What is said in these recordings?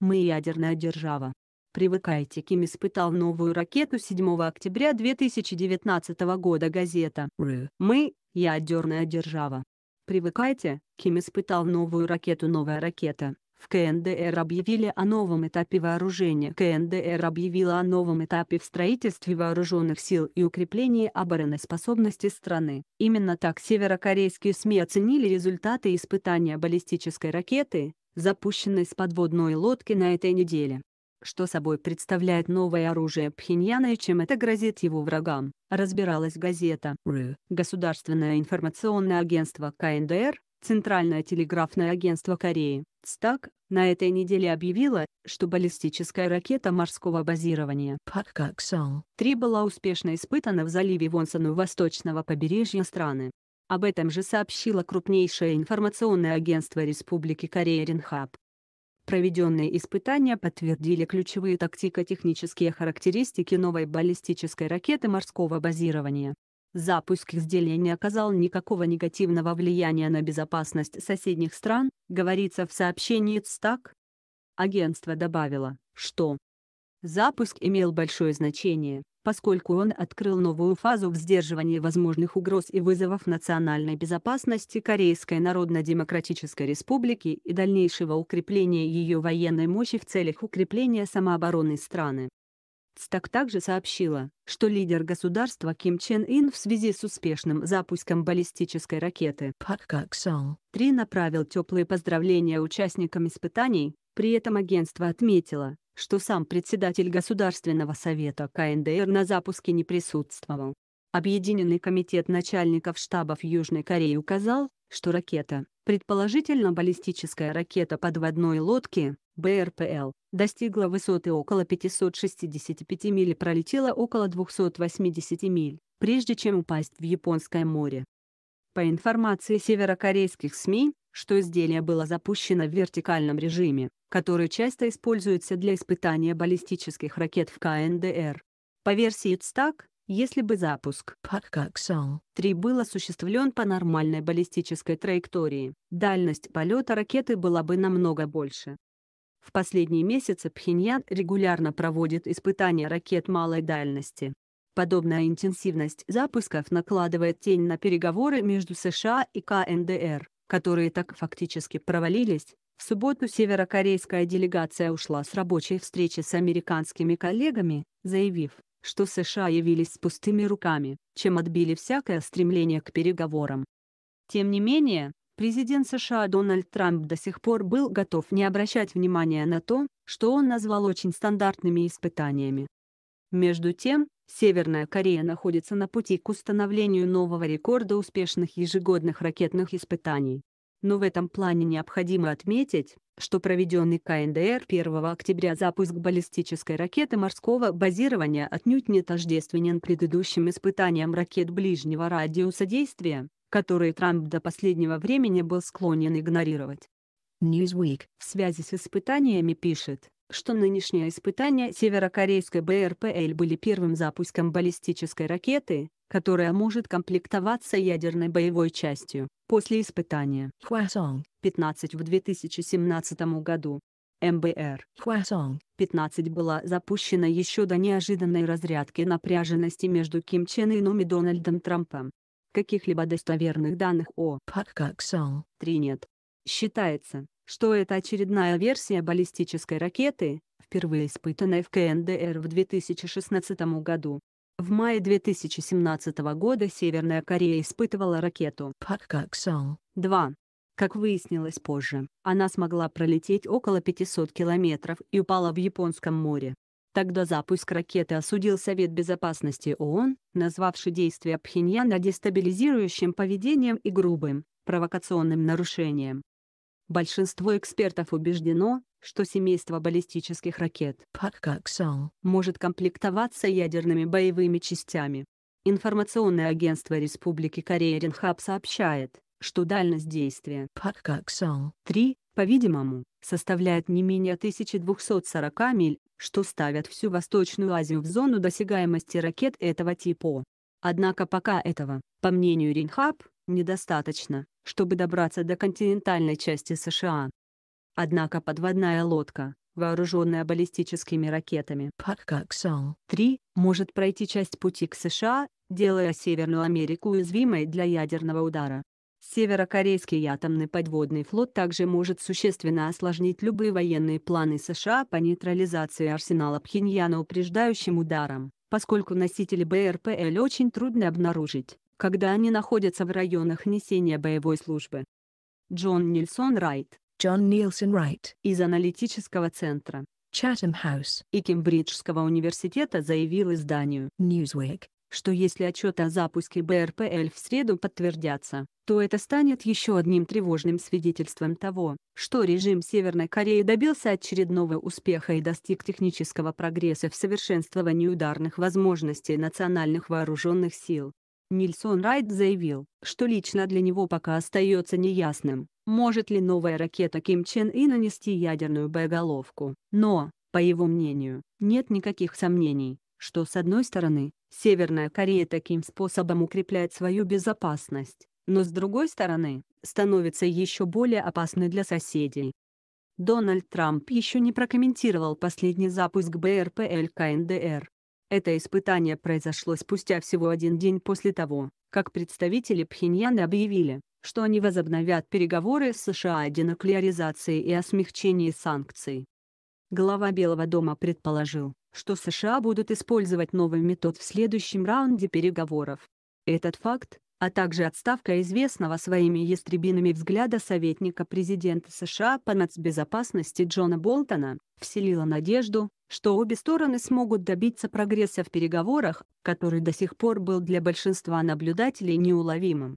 Мы ядерная держава. Привыкайте Ким испытал новую ракету 7 октября 2019 года газета Мы – ядерная держава. Привыкайте, Ким испытал новую ракету «Новая ракета». В КНДР объявили о новом этапе вооружения. КНДР объявила о новом этапе в строительстве вооруженных сил и укреплении обороноспособности страны. Именно так северокорейские СМИ оценили результаты испытания баллистической ракеты, запущенной с подводной лодки на этой неделе. Что собой представляет новое оружие Пхеньяна и чем это грозит его врагам, разбиралась газета РУ, Государственное информационное агентство КНДР, Центральное телеграфное агентство Кореи, ЦТАК, на этой неделе объявила, что баллистическая ракета морского базирования «Паккаксал-3» была успешно испытана в заливе Вонсону восточного побережья страны. Об этом же сообщило крупнейшее информационное агентство Республики Корея Ренхаб. Проведенные испытания подтвердили ключевые тактико-технические характеристики новой баллистической ракеты морского базирования. Запуск изделия не оказал никакого негативного влияния на безопасность соседних стран, говорится в сообщении ЦТАК. Агентство добавило, что запуск имел большое значение, поскольку он открыл новую фазу в сдерживании возможных угроз и вызовов национальной безопасности Корейской Народно-Демократической Республики и дальнейшего укрепления ее военной мощи в целях укрепления самообороны страны. ЦТАК также сообщила, что лидер государства Ким Чен Ин в связи с успешным запуском баллистической ракеты «Паккаксал-3» направил теплые поздравления участникам испытаний, при этом агентство отметило, что сам председатель Государственного совета КНДР на запуске не присутствовал. Объединенный комитет начальников штабов Южной Кореи указал, что ракета, предположительно баллистическая ракета подводной лодки, БРПЛ, достигла высоты около 565 миль и пролетела около 280 миль, прежде чем упасть в Японское море. По информации северокорейских СМИ, что изделие было запущено в вертикальном режиме, который часто используется для испытания баллистических ракет в КНДР. По версии ЦТАК, если бы запуск 3 был осуществлен по нормальной баллистической траектории, дальность полета ракеты была бы намного больше. В последние месяцы Пхеньян регулярно проводит испытания ракет малой дальности. Подобная интенсивность запусков накладывает тень на переговоры между США и КНДР которые так фактически провалились, в субботу северокорейская делегация ушла с рабочей встречи с американскими коллегами, заявив, что США явились с пустыми руками, чем отбили всякое стремление к переговорам. Тем не менее, президент США Дональд Трамп до сих пор был готов не обращать внимания на то, что он назвал очень стандартными испытаниями. Между тем, Северная Корея находится на пути к установлению нового рекорда успешных ежегодных ракетных испытаний. Но в этом плане необходимо отметить, что проведенный КНДР 1 октября запуск баллистической ракеты морского базирования отнюдь не тождественен предыдущим испытаниям ракет ближнего радиуса действия, которые Трамп до последнего времени был склонен игнорировать. Newsweek в связи с испытаниями пишет, что нынешние испытания северокорейской БРПЛ были первым запуском баллистической ракеты, которая может комплектоваться ядерной боевой частью. После испытания Хуасонг 15 в 2017 году МБР Хуасонг 15 была запущена еще до неожиданной разрядки напряженности между Ким Чен Ином и Дональдом Трампом. Каких-либо достоверных данных о Паккаксон 3 нет. Считается, что это очередная версия баллистической ракеты, впервые испытанной в КНДР в 2016 году. В мае 2017 года Северная Корея испытывала ракету «Паккаксал-2». Как выяснилось позже, она смогла пролететь около 500 километров и упала в Японском море. Тогда запуск ракеты осудил Совет Безопасности ООН, назвавший действия Пхеньяна дестабилизирующим поведением и грубым, провокационным нарушением Большинство экспертов убеждено, что семейство баллистических ракет может комплектоваться ядерными боевыми частями. Информационное агентство Республики Корея Ренхаб сообщает, что дальность действия 3, по-видимому, составляет не менее 1240 миль, что ставят всю Восточную Азию в зону досягаемости ракет этого типа. Однако пока этого, по мнению Ренхаб, недостаточно, чтобы добраться до континентальной части США. Однако подводная лодка, вооруженная баллистическими ракетами «Паккаксал-3», может пройти часть пути к США, делая Северную Америку уязвимой для ядерного удара. Северокорейский атомный подводный флот также может существенно осложнить любые военные планы США по нейтрализации арсенала Пхеньяна упреждающим ударом, поскольку носители БРПЛ очень трудно обнаружить, когда они находятся в районах несения боевой службы. Джон Нильсон Райт. Джон Нильсон Райт. Из аналитического центра. Chatham House и Кембриджского университета заявил изданию Newsweek, что если отчет о запуске БРПЛ в среду подтвердятся, то это станет еще одним тревожным свидетельством того, что режим Северной Кореи добился очередного успеха и достиг технического прогресса в совершенствовании ударных возможностей национальных вооруженных сил. Нильсон Райт заявил, что лично для него пока остается неясным, может ли новая ракета Ким Чен И нанести ядерную боеголовку. Но, по его мнению, нет никаких сомнений, что с одной стороны, Северная Корея таким способом укрепляет свою безопасность, но с другой стороны, становится еще более опасной для соседей. Дональд Трамп еще не прокомментировал последний запуск БРПЛ КНДР, это испытание произошло спустя всего один день после того, как представители Пхеньяна объявили, что они возобновят переговоры с США о денуклеаризации и о смягчении санкций. Глава Белого дома предположил, что США будут использовать новый метод в следующем раунде переговоров. Этот факт, а также отставка известного своими ястребинами взгляда советника президента США по нацбезопасности Джона Болтона, вселила надежду, что обе стороны смогут добиться прогресса в переговорах, который до сих пор был для большинства наблюдателей неуловимым.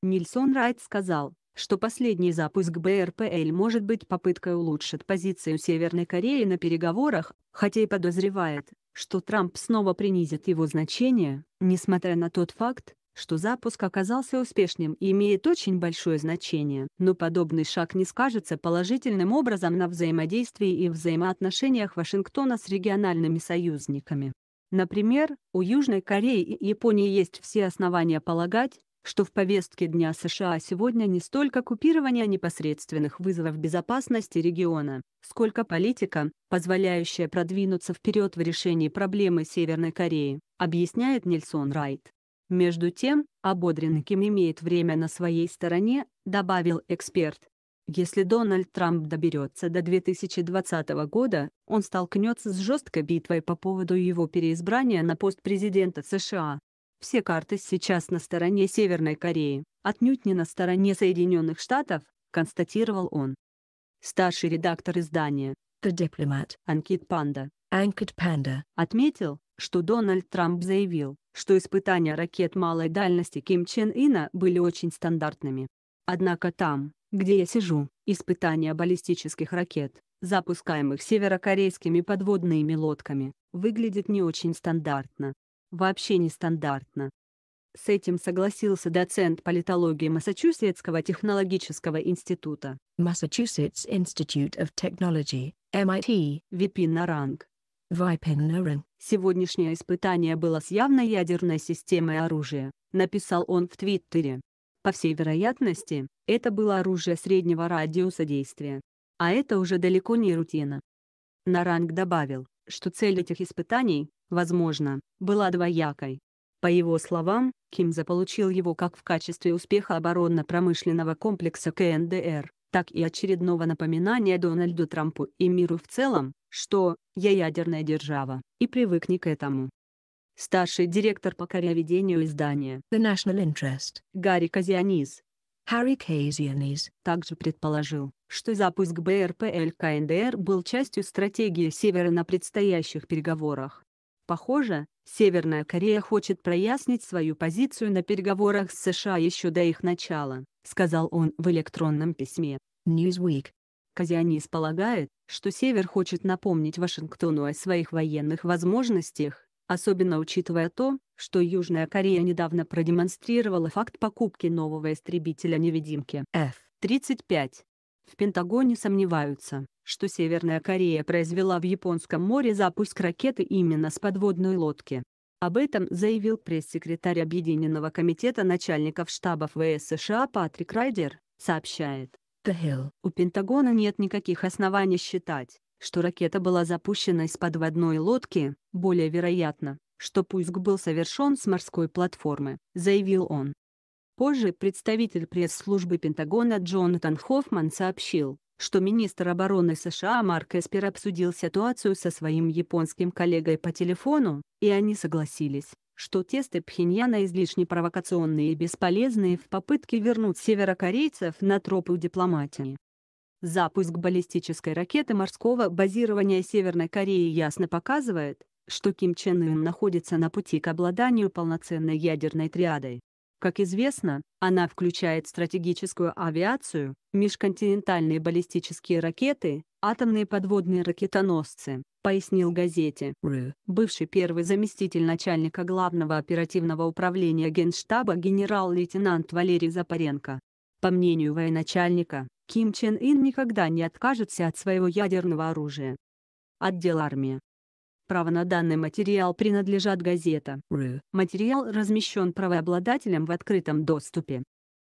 Нильсон Райт сказал, что последний запуск БРПЛ может быть попыткой улучшить позицию Северной Кореи на переговорах, хотя и подозревает, что Трамп снова принизит его значение, несмотря на тот факт, что запуск оказался успешным и имеет очень большое значение, но подобный шаг не скажется положительным образом на взаимодействии и взаимоотношениях Вашингтона с региональными союзниками. Например, у Южной Кореи и Японии есть все основания полагать, что в повестке дня США сегодня не столько купирование непосредственных вызовов безопасности региона, сколько политика, позволяющая продвинуться вперед в решении проблемы Северной Кореи, объясняет Нельсон Райт. Между тем, ободренный Ким имеет время на своей стороне, добавил эксперт. Если Дональд Трамп доберется до 2020 года, он столкнется с жесткой битвой по поводу его переизбрания на пост президента США. Все карты сейчас на стороне Северной Кореи, отнюдь не на стороне Соединенных Штатов, констатировал он. Старший редактор издания The Diplomat Анкит Панда (Ankit Panda отметил, что Дональд Трамп заявил, что испытания ракет малой дальности Ким Чен Ина были очень стандартными. Однако там, где я сижу, испытания баллистических ракет, запускаемых северокорейскими подводными лодками, выглядит не очень стандартно. Вообще не стандартно. С этим согласился доцент политологии Массачусетского технологического института Massachusetts Institute of Technology, MIT, Випин Наранг. Вайпеннерен. Сегодняшнее испытание было с явно ядерной системой оружия, написал он в Твиттере. По всей вероятности, это было оружие среднего радиуса действия. А это уже далеко не рутина. Наранг добавил, что цель этих испытаний, возможно, была двоякой. По его словам, Ким заполучил его как в качестве успеха оборонно-промышленного комплекса КНДР, так и очередного напоминания Дональду Трампу и миру в целом, что «я ядерная держава» и привыкни к этому. Старший директор по коряведению издания The National Interest Гарри Казианис Harry Kazianis) также предположил, что запуск БРПЛ КНДР был частью стратегии Севера на предстоящих переговорах. Похоже, Северная Корея хочет прояснить свою позицию на переговорах с США еще до их начала сказал он в электронном письме Newsweek. Казианис полагает, что Север хочет напомнить Вашингтону о своих военных возможностях, особенно учитывая то, что Южная Корея недавно продемонстрировала факт покупки нового истребителя-невидимки F-35. В Пентагоне сомневаются, что Северная Корея произвела в Японском море запуск ракеты именно с подводной лодки. Об этом заявил пресс-секретарь Объединенного комитета начальников штабов ВС США Патрик Райдер, сообщает. The Тейл. У Пентагона нет никаких оснований считать, что ракета была запущена из подводной лодки, более вероятно, что пуск был совершен с морской платформы, заявил он. Позже представитель пресс-службы Пентагона Джонатан Хоффман сообщил, что министр обороны США Марк Эспер обсудил ситуацию со своим японским коллегой по телефону, и они согласились, что тесты Пхеньяна излишне провокационные и бесполезные в попытке вернуть северокорейцев на тропы дипломатии. Запуск баллистической ракеты морского базирования Северной Кореи ясно показывает, что Ким Чен Ын находится на пути к обладанию полноценной ядерной триадой. Как известно, она включает стратегическую авиацию, межконтинентальные баллистические ракеты, атомные подводные ракетоносцы, пояснил газете РУ, бывший первый заместитель начальника главного оперативного управления Генштаба генерал-лейтенант Валерий Запаренко. По мнению военачальника, Ким Чен Ин никогда не откажется от своего ядерного оружия. Отдел армии Право на данный материал принадлежат газета. Материал размещен правообладателем в открытом доступе.